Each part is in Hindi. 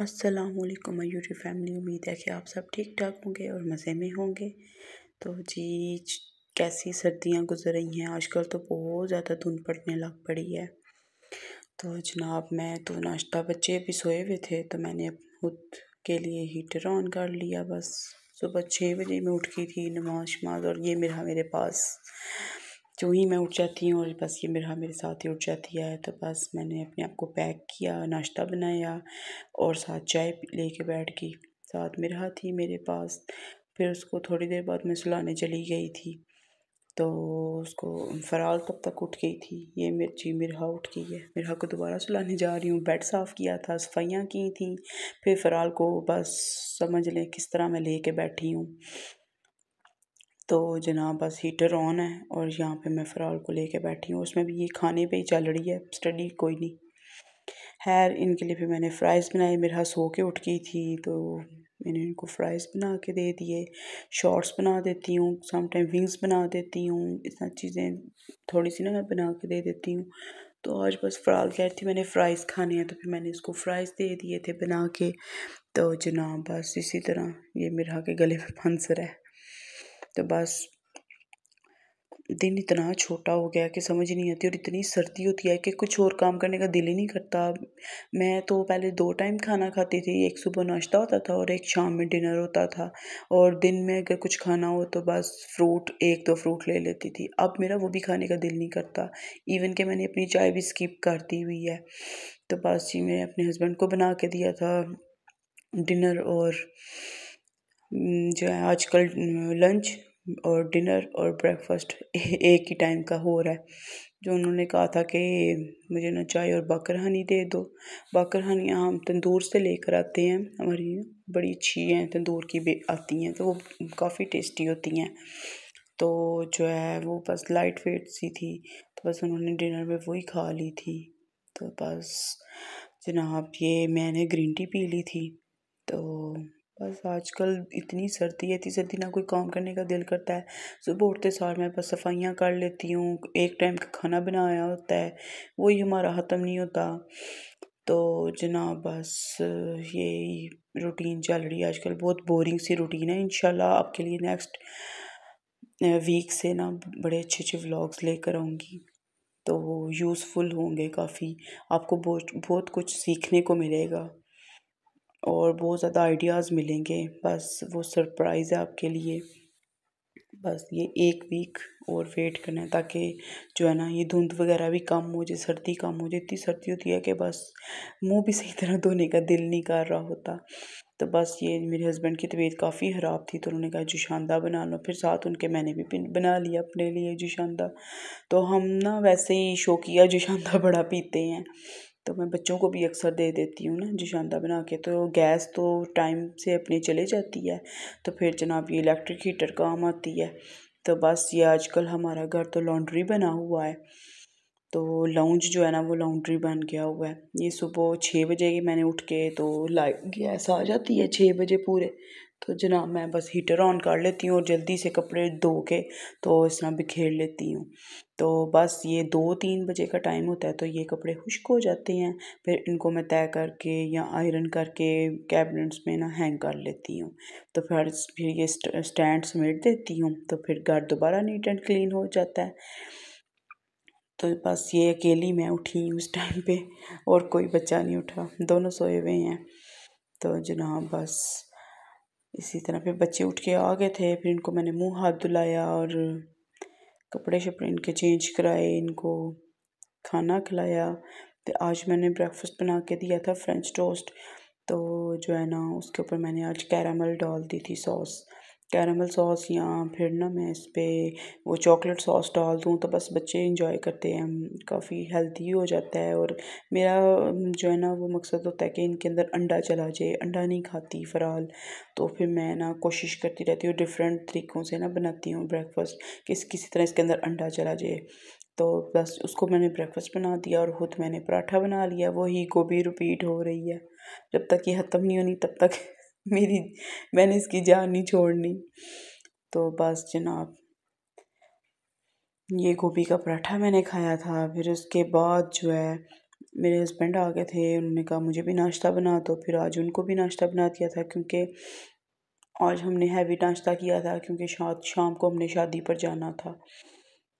वालेकुम यूट्यूब फैमिली उम्मीद है कि आप सब ठीक ठाक होंगे और मज़े में होंगे तो जी कैसी सर्दियां गुजर रही हैं आजकल तो बहुत ज़्यादा धुंध पड़ने लग पड़ी है तो जनाब मैं तो नाश्ता बच्चे भी सोए हुए थे तो मैंने खुद के लिए हीटर ऑन कर लिया बस सुबह छः बजे में उठ गई थी नमाज शमाज और ये मेरा मेरे पास जो ही मैं उठ जाती हूँ और बस ये मेरा मेरे साथ ही उठ जाती है तो बस मैंने अपने आप को पैक किया नाश्ता बनाया और साथ चाय लेके बैठ गई साथ मेरा हाथ ही मेरे पास फिर उसको थोड़ी देर बाद मैं सुलाने चली गई थी तो उसको फराल तब तक उठ गई थी ये मिर्ची मिरहा उठ गई है मिरहा को दोबारा सुलाने जा रही हूँ बेड साफ़ किया था सफाइयाँ की थी फिर फराल को बस समझ लें किस तरह मैं लेके बैठी हूँ तो जनाब बस हीटर ऑन है और यहाँ पे मैं फ़िलहाल को लेके बैठी हूँ उसमें भी ये खाने पे ही चल रही है स्टडी कोई नहीं खैर इनके लिए फिर मैंने फ़्राइज़ बनाए मेरे हाथ सो के उठ गई थी तो मैंने इनको फ़्राइज़ बना के दे दिए शॉर्ट्स बना देती हूँ समटाइम विंग्स बना देती हूँ इतना चीज़ें थोड़ी सी ना मैं बना के दे देती हूँ तो आज बस फ्राल कह रही थी मैंने फ़्राइज़ खाने हैं तो फिर मैंने इसको फ़्राइज़ दे दिए थे बना के तो जनाब बस इसी तरह ये मेरा के गले पर फंसर है तो बस दिन इतना छोटा हो गया कि समझ नहीं आती और इतनी सर्दी होती है कि कुछ और काम करने का दिल ही नहीं करता मैं तो पहले दो टाइम खाना खाती थी एक सुबह नाश्ता होता था और एक शाम में डिनर होता था और दिन में अगर कुछ खाना हो तो बस फ्रूट एक दो फ्रूट ले लेती थी अब मेरा वो भी खाने का दिल नहीं करता इवन कि मैंने अपनी चाय भी स्किप कर दी हुई है तो बस जी मैंने अपने हस्बैंड को बना के दिया था डिनर और जो है आजकल लंच और डिनर और ब्रेकफास्ट एक ही टाइम का हो रहा है जो उन्होंने कहा था कि मुझे ना चाय और बकरहानी दे दो बकरहानियाँ हम तंदूर से लेकर आते हैं हमारी बड़ी अच्छी हैं तंदूर की आती हैं तो वो काफ़ी टेस्टी होती हैं तो जो है वो बस लाइट वेट सी थी तो बस उन्होंने डिनर में वही खा ली थी तो बस जनाब ये मैंने ग्रीन टी पी ली थी तो बस आजकल इतनी सर्दी है इतनी सर्दी ना कोई काम करने का दिल करता है सुबह उठते सार मैं बस सफाइयाँ कर लेती हूँ एक टाइम का खाना बनाया होता है वही हमारा ख़त्म नहीं होता तो जनाब बस यही रूटीन चल रही है आजकल बहुत बोरिंग सी रूटीन है इनशाला आपके लिए नेक्स्ट वीक से ना बड़े अच्छे अच्छे व्लॉग्स लेकर आऊँगी तो यूज़फुल होंगे काफ़ी आपको बहुत बहुत कुछ सीखने को मिलेगा और बहुत ज़्यादा आइडियाज़ मिलेंगे बस वो सरप्राइज़ है आपके लिए बस ये एक वीक और वेट करना है ताकि जो है ना ये धुंध वगैरह भी कम हो जाए सर्दी कम हो जाए इतनी सर्दी होती है कि बस मुंह भी सही तरह धोने का दिल नहीं कर रहा होता तो बस ये मेरे हस्बैंड की तबीयत काफ़ी ख़राब थी तो उन्होंने कहा जुशानदा बना लो फिर साथ उनके मैंने भी बना लिया अपने लिए जुशानदा तो हम ना वैसे ही शौकिया जुशानदा बड़ा पीते हैं तो मैं बच्चों को भी अक्सर दे देती हूँ ना जोशानदा बना के तो गैस तो टाइम से अपनी चले जाती है तो फिर जनाब ये इलेक्ट्रिक हीटर काम आती है तो बस ये आजकल हमारा घर तो लॉन्ड्री बना हुआ है तो लाउंज जो है ना वो लॉन्ड्री बन गया हुआ है ये सुबह छः बजे मैंने उठ के तो लाइट गैस आ जाती है छः बजे पूरे तो जनाब मैं बस हीटर ऑन कर लेती हूँ और जल्दी से कपड़े धो के तो इस तरह बिखेर लेती हूँ तो बस ये दो तीन बजे का टाइम होता है तो ये कपड़े खुश्क हो जाते हैं फिर इनको मैं तय करके या आयरन करके कैबिनेट्स में ना हैंग कर लेती हूँ तो फिर फिर ये स्टैंड समेट देती हूँ तो फिर घर दोबारा नीट एंड क्लीन हो जाता है तो बस ये अकेली मैं उठी उस टाइम पर और कोई बच्चा नहीं उठा दोनों सोए हुए हैं तो जनाब बस इसी तरह फिर बच्चे उठ के आ गए थे फिर इनको मैंने मुंह हाथ धुलाया और कपड़े शपड़े इनके चेंज कराए इनको खाना खिलाया तो आज मैंने ब्रेकफास्ट बना के दिया था फ्रेंच टोस्ट तो जो है ना उसके ऊपर मैंने आज कैरामल डाल दी थी सॉस कैरमल सॉस या फिर ना मैं इस पर वो चॉकलेट सॉस डाल दूँ तो बस बच्चे इंजॉय करते हैं काफ़ी हेल्दी हो जाता है और मेरा जो है ना वो मकसद होता है कि इनके अंदर अंडा चला जाए अंडा नहीं खाती फ़रहाल तो फिर मैं ना कोशिश करती रहती हूँ डिफरेंट तरीक़ों से ना बनाती हूँ ब्रेकफास्ट किस किसी तरह इसके अंदर अंडा चला जाए तो बस उसको मैंने ब्रेकफास्ट बना दिया और खुद मैंने पराठा बना लिया वही गोभी रिपीट हो रही है जब तक ये ख़त्म नहीं होनी तब तक मेरी मैंने इसकी जान नहीं छोड़नी तो बस जनाब ये गोभी का पराठा मैंने खाया था फिर उसके बाद जो है मेरे हस्बैंड आ गए थे उन्होंने कहा मुझे भी नाश्ता बना दो फिर आज उनको भी नाश्ता बना दिया था क्योंकि आज हमने हैवी नाश्ता किया था क्योंकि शाम को हमने शादी पर जाना था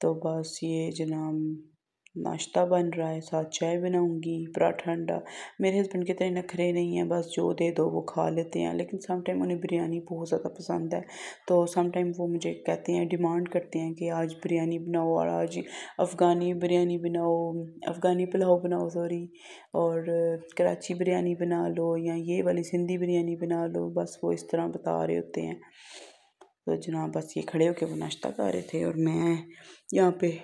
तो बस ये जनाब नाश्ता बन रहा है साथ चाय बनाऊंगी पराठा अंडा मेरे हस्बैंड के तो इतने नखरे नहीं हैं बस जो दे दो वो खा लेते हैं लेकिन सम टाइम उन्हें बिरयानी बहुत ज़्यादा पसंद है तो सम टाइम वो मुझे कहते हैं डिमांड करते हैं कि आज बिरयानी बनाओ और आज अफ़गानी बिरयानी बनाओ अफ़गानी पुलाव बनाओ सॉरी और कराची बिरयानी बना लो या ये वाली सिंधी बिरयानी बना लो बस वो इस तरह बता रहे होते हैं तो जनाब बस ये खड़े होकर वो नाश्ता कर रहे थे और मैं यहाँ पे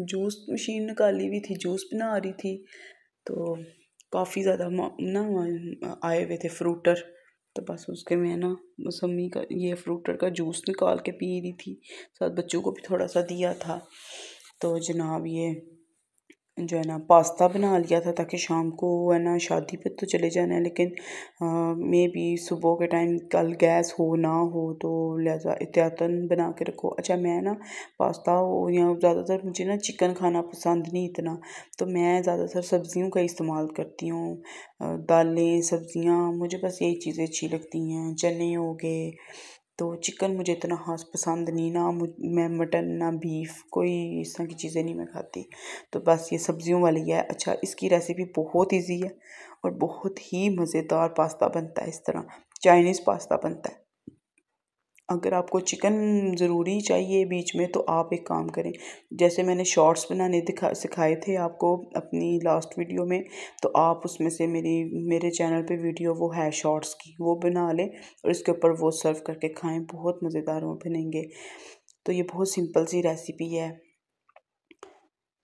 जूस मशीन निकाली हुई थी जूस बना रही थी तो काफ़ी ज़्यादा ना आए हुए थे फ्रूटर तो बस उसके मैं ना मौसमी का ये फ्रूटर का जूस निकाल के पी रही थी साथ बच्चों को भी थोड़ा सा दिया था तो जनाब ये जो है ना पास्ता बना लिया था ताकि शाम को है ना शादी पे तो चले जाना है लेकिन मे भी सुबह के टाइम कल गैस हो ना हो तो लिहाजा एहतियातन बना के रखो अच्छा मैं ना पास्ता हो या ज़्यादातर मुझे ना चिकन खाना पसंद नहीं इतना तो मैं ज़्यादातर सब्ज़ियों का इस्तेमाल करती हूँ दालें सब्ज़ियाँ मुझे बस यही चीज़ें अच्छी लगती हैं चने हो गए तो चिकन मुझे इतना ख़ास पसंद नहीं ना मैं मटन ना बीफ कोई इस तरह की चीज़ें नहीं मैं खाती तो बस ये सब्ज़ियों वाली है अच्छा इसकी रेसिपी बहुत ईजी है और बहुत ही मज़ेदार पास्ता बनता है इस तरह चाइनीज़ पास्ता बनता है अगर आपको चिकन ज़रूरी चाहिए बीच में तो आप एक काम करें जैसे मैंने शॉर्ट्स बनाने दिखा सिखाए थे आपको अपनी लास्ट वीडियो में तो आप उसमें से मेरी मेरे चैनल पे वीडियो वो है शॉर्ट्स की वो बना लें और इसके ऊपर वो सर्व करके खाएं बहुत मज़ेदार वो बनेंगे तो ये बहुत सिंपल सी रेसिपी है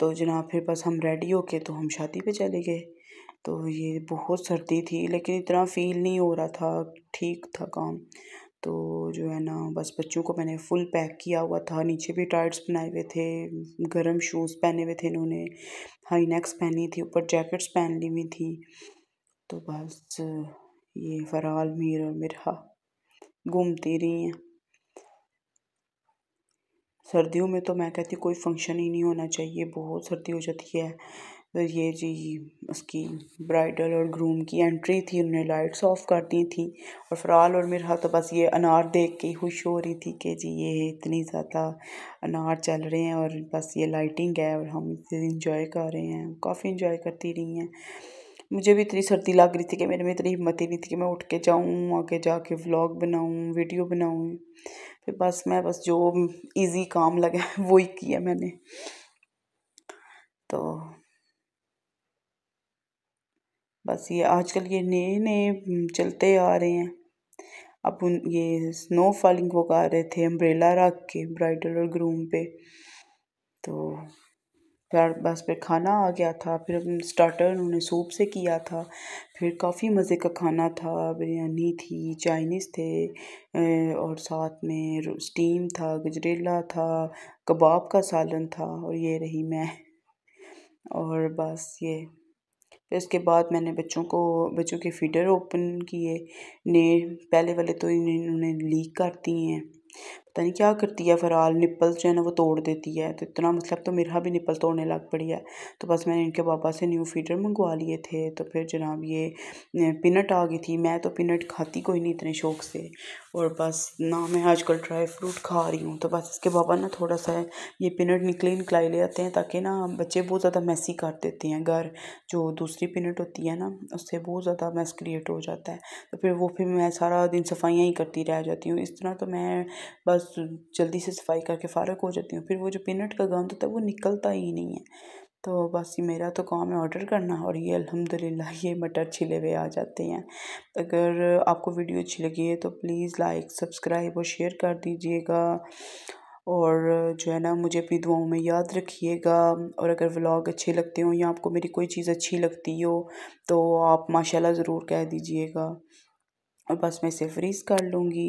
तो जनाब फिर बस हम रेडी हो के तो हम शादी पर चले गए तो ये बहुत सर्दी थी लेकिन इतना फील नहीं हो रहा था ठीक था काम तो जो है ना बस बच्चों को मैंने फुल पैक किया हुआ था नीचे भी टाइट्स बनाए हुए थे गर्म शूज़ पहने हुए थे इन्होंने हाई नेक्स पहनी थी ऊपर जैकेट्स पहन ली हुई थी तो बस ये फराल मीर और मिरहा घूमती रही हैं सर्दियों में तो मैं कहती कोई फंक्शन ही नहीं होना चाहिए बहुत सर्दी हो जाती है तो ये जी उसकी ब्राइडल और ग्रूम की एंट्री थी उन्होंने लाइट्स ऑफ कर दी थी और फ़राल और मेरा तो बस ये अनार देख के खुश हो रही थी कि जी ये इतनी ज़्यादा अनार चल रहे हैं और बस ये लाइटिंग है और हम इसे इंजॉय कर रहे हैं काफ़ी इंजॉय करती रही हैं मुझे भी इतनी सर्दी लग रही थी कि मेरे में इतनी हिम्मत ही नहीं थी कि मैं उठ के जाऊँ आगे जाके व्लॉग बनाऊँ वीडियो बनाऊँ फिर बस मैं बस जो ईजी काम लगा वो ही किया मैंने तो बस ये आजकल ये नए नए चलते आ रहे हैं अब उन ये स्नो फॉलिंग वो कर रहे थे अम्ब्रेला रख के ब्राइडल और ग्रूम पे तो प्यार बस फिर खाना आ गया था फिर स्टार्टर उन्होंने सूप से किया था फिर काफ़ी मज़े का खाना था बिरयानी थी चाइनीज़ थे और साथ में स्टीम था गजरेला था कबाब का सालन था और ये रही मैं और बस ये फिर उसके बाद मैंने बच्चों को बच्चों के फीडर ओपन किए ने पहले वाले तो इन्होंने लीक कर दिए हैं पता नहीं क्या करती है फ़रहाल निप्पल जो है ना वो तोड़ देती है तो इतना मतलब तो मेरा भी निप्पल तोड़ने लग पड़ी है तो बस मैंने इनके पापा से न्यू फीडर मंगवा लिए थे तो फिर जनाब ये पिनट आ गई थी मैं तो पिनट खाती कोई नहीं इतने शौक से और बस ना मैं आजकल ड्राई फ्रूट खा रही हूँ तो बस इसके पापा ना थोड़ा सा ये पिनट निकले निकलाई ले आते हैं ताकि ना बच्चे बहुत ज़्यादा मैसी कर देते हैं घर जो दूसरी पिनट होती है ना उससे बहुत ज़्यादा मैस क्रिएट हो जाता है तो फिर वो फिर मैं सारा दिन सफाइयाँ ही करती रह जाती हूँ इस तरह तो मैं बस बस जल्दी से सफाई करके फ़ारग हो जाती हूँ फिर वो जो पिनट का गंद होता है वो निकलता ही नहीं है तो बस ये मेरा तो काम है ऑर्डर करना और ये अल्हम्दुलिल्लाह ये मटर छिले हुए आ जाते हैं अगर आपको वीडियो अच्छी लगी है तो प्लीज़ लाइक सब्सक्राइब और शेयर कर दीजिएगा और जो है ना मुझे अपनी दुआओं में याद रखिएगा और अगर व्लॉग अच्छे लगते हो या आपको मेरी कोई चीज़ अच्छी लगती हो तो आप माशाल्लाह ज़रूर कह दीजिएगा और बस मैं इसे फ्रीज़ कर लूँगी